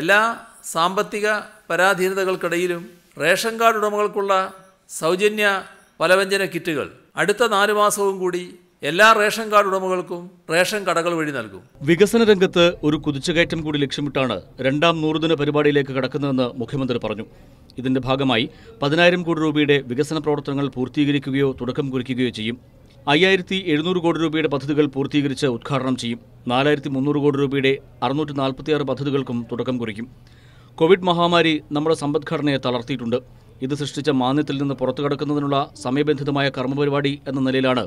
എല്ലാ സാമ്പത്തിക പരാധീനതകൾക്കിടയിലും ration card ഉടമകൾക്കുള്ള സൗജന്യ പലവ്യഞ്ജന കിറ്റുകൾ അടുത്ത നാലു മാസവും കൂടി എല്ലാ റേഷൻ കാർഡ് ഉടമകൾക്കും റേഷൻ കടകൾ വഴി നൽകും വികസന രംഗത്ത് ഒരു കുതിച്ചുകയറ്റം കൂടി ലക്ഷ്യമിട്ടാണ് രണ്ടാം നൂറുദിന പരിപാടിയിലേക്ക് കടക്കുന്നതെന്ന് മുഖ്യമന്ത്രി പറഞ്ഞു ഇതിന്റെ ഭാഗമായി പതിനായിരം കോടി രൂപയുടെ വികസന പ്രവർത്തനങ്ങൾ പൂർത്തീകരിക്കുകയോ തുടക്കം കുറിക്കുകയോ ചെയ്യും അയ്യായിരത്തി എഴുന്നൂറ് കോടി രൂപയുടെ പദ്ധതികൾ പൂർത്തീകരിച്ച് ഉദ്ഘാടനം ചെയ്യും നാലായിരത്തി മുന്നൂറ് കോടി രൂപയുടെ അറുന്നൂറ്റി നാൽപ്പത്തിയാറ് പദ്ധതികൾക്കും തുടക്കം കുറിക്കും കോവിഡ് മഹാമാരി നമ്മുടെ സമ്പദ്ഘടനയെ തളർത്തിയിട്ടുണ്ട് ഇത് സൃഷ്ടിച്ച മാന്യത്തിൽ നിന്ന് പുറത്തു കടക്കുന്നതിനുള്ള സമയബന്ധിതമായ കർമ്മപരിപാടി എന്ന നിലയിലാണ്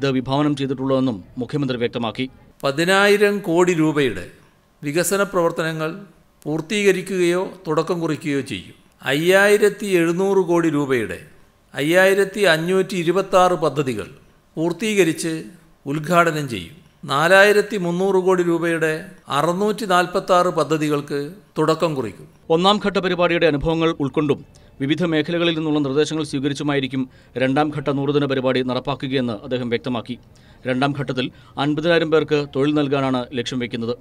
ഇത് വിഭാവനം ചെയ്തിട്ടുള്ളതെന്നും മുഖ്യമന്ത്രി വ്യക്തമാക്കി പതിനായിരം കോടി രൂപയുടെ വികസന പ്രവർത്തനങ്ങൾ പൂർത്തീകരിക്കുകയോ തുടക്കം കുറിക്കുകയോ ചെയ്യും അയ്യായിരത്തി എഴുന്നൂറ് കോടി രൂപയുടെ അയ്യായിരത്തി അഞ്ഞൂറ്റി ഇരുപത്തി പദ്ധതികൾ പൂർത്തീകരിച്ച് ഉദ്ഘാടനം ചെയ്യും നാലായിരത്തി മുന്നൂറ് കോടി രൂപയുടെ അറുന്നൂറ്റി നാൽപ്പത്തി ആറ് പദ്ധതികൾക്ക് തുടക്കം കുറിക്കും ഒന്നാം ഘട്ട പരിപാടിയുടെ അനുഭവങ്ങൾ ഉൾക്കൊണ്ടും വിവിധ മേഖലകളിൽ നിന്നുള്ള നിർദ്ദേശങ്ങൾ സ്വീകരിച്ചുമായിരിക്കും രണ്ടാം ഘട്ട നൂറുദിന പരിപാടി നടപ്പാക്കുകയെന്ന് അദ്ദേഹം വ്യക്തമാക്കി രണ്ടാം ഘട്ടത്തിൽ അൻപതിനായിരം പേർക്ക് തൊഴിൽ നൽകാനാണ് ലക്ഷ്യം വയ്ക്കുന്നത്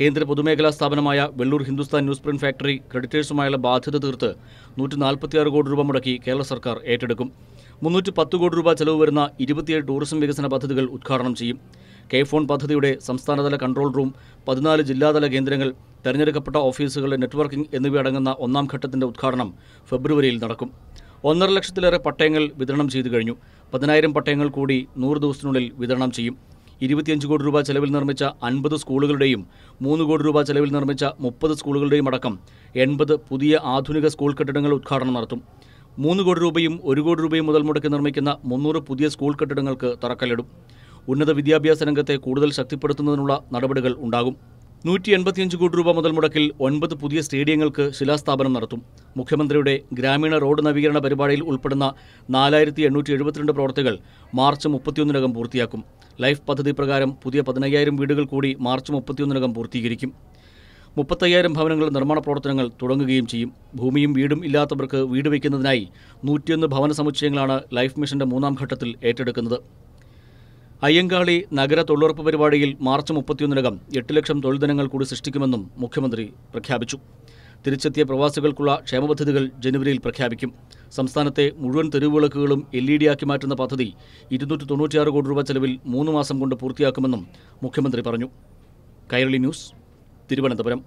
കേന്ദ്ര പൊതുമേഖലാ സ്ഥാപനമായ Vellur Hindustan newsprint factory ക്രെഡിറ്റേഴ്സുമായുള്ള ബാധ്യത തീർത്ത് നൂറ്റി നാൽപ്പത്തിയാറ് കോടി രൂപ മുടക്കി കേരള സർക്കാർ ഏറ്റെടുക്കും മുന്നൂറ്റി പത്ത് കോടി രൂപ ചെലവ് വരുന്ന ഇരുപത്തിയേഴ് ടൂറിസം വികസന പദ്ധതികൾ ഉദ്ഘാടനം ചെയ്യും കെ ഫോൺ പദ്ധതിയുടെ സംസ്ഥാനതല കൺട്രോൾ റൂം പതിനാല് ജില്ലാതല കേന്ദ്രങ്ങൾ തെരഞ്ഞെടുക്കപ്പെട്ട ഓഫീസുകളുടെ നെറ്റ്വർക്കിംഗ് എന്നിവയടങ്ങുന്ന ഒന്നാം ഘട്ടത്തിന്റെ ഉദ്ഘാടനം ഫെബ്രുവരിയിൽ നടക്കും ഒന്നര ലക്ഷത്തിലേറെ പട്ടയങ്ങൾ വിതരണം ചെയ്തു കഴിഞ്ഞു പതിനായിരം പട്ടയങ്ങൾ കൂടി നൂറ് ദിവസത്തിനുള്ളിൽ വിതരണം ചെയ്യും ഇരുപത്തിയഞ്ച് കോടി രൂപ ചെലവിൽ നിർമ്മിച്ച അൻപത് സ്കൂളുകളുടെയും മൂന്ന് കോടി രൂപ ചെലവിൽ നിർമ്മിച്ച മുപ്പത് സ്കൂളുകളുടെയും അടക്കം എൺപത് പുതിയ ആധുനിക സ്കൂൾ കെട്ടിടങ്ങൾ ഉദ്ഘാടനം നടത്തും മൂന്ന് കോടി രൂപയും ഒരു കോടി രൂപയും മുതൽ മുടക്കി നിർമ്മിക്കുന്ന മുന്നൂറ് പുതിയ സ്കൂൾ കെട്ടിടങ്ങൾക്ക് തറക്കല്ലിടും ഉന്നത വിദ്യാഭ്യാസ രംഗത്തെ കൂടുതൽ ശക്തിപ്പെടുത്തുന്നതിനുള്ള നടപടികൾ ഉണ്ടാകും നൂറ്റി എൺപത്തിയഞ്ച് കോടി രൂപ മുതൽ മുടക്കിൽ ഒൻപത് പുതിയ സ്റ്റേഡിയങ്ങൾക്ക് ശിലാസ്ഥാപനം നടത്തും മുഖ്യമന്ത്രിയുടെ ഗ്രാമീണ റോഡ് നവീകരണ പരിപാടിയിൽ ഉൾപ്പെടുന്ന നാലായിരത്തി എണ്ണൂറ്റി എഴുപത്തിരണ്ട് പ്രവൃത്തികൾ മാർച്ച് മുപ്പത്തിയൊന്നിനകം പൂർത്തിയാക്കും ലൈഫ് പദ്ധതി പ്രകാരം പുതിയ പതിനയ്യായിരം വീടുകൾ കൂടി മാർച്ച് മുപ്പത്തിയൊന്നിനകം പൂർത്തീകരിക്കും മുപ്പത്തയ്യായിരം ഭവനങ്ങളുടെ നിർമ്മാണ പ്രവർത്തനങ്ങൾ തുടങ്ങുകയും ചെയ്യും ഭൂമിയും വീടും ഇല്ലാത്തവർക്ക് വീട് വയ്ക്കുന്നതിനായി നൂറ്റിയൊന്ന് ഭവന സമുച്ചയങ്ങളാണ് ലൈഫ് മിഷന്റെ മൂന്നാം ഘട്ടത്തിൽ ഏറ്റെടുക്കുന്നത് അയ്യങ്കാളി നഗര തൊഴിലുറപ്പ് പരിപാടിയിൽ മാർച്ച് മുപ്പത്തിയൊന്നിനകം എട്ട് ലക്ഷം ദിനങ്ങൾ കൂടി സൃഷ്ടിക്കുമെന്നും മുഖ്യമന്ത്രി പ്രഖ്യാപിച്ചു തിരിച്ചെത്തിയ പ്രവാസികൾക്കുള്ള ക്ഷേമ പദ്ധതികൾ ജനുവരിയിൽ പ്രഖ്യാപിക്കും സംസ്ഥാനത്തെ മുഴുവൻ തെരുവുവിളക്കുകളും എൽ ഇ ഡി ആക്കി മാറ്റുന്ന പദ്ധതി ഇരുന്നൂറ്റി തൊണ്ണൂറ്റിയാറ് കോടി രൂപ ചെലവിൽ മൂന്ന് മാസം കൊണ്ട് പൂർത്തിയാക്കുമെന്നും മുഖ്യമന്ത്രി പറഞ്ഞു കൈരളി ന്യൂസ് തിരുവനന്തപുരം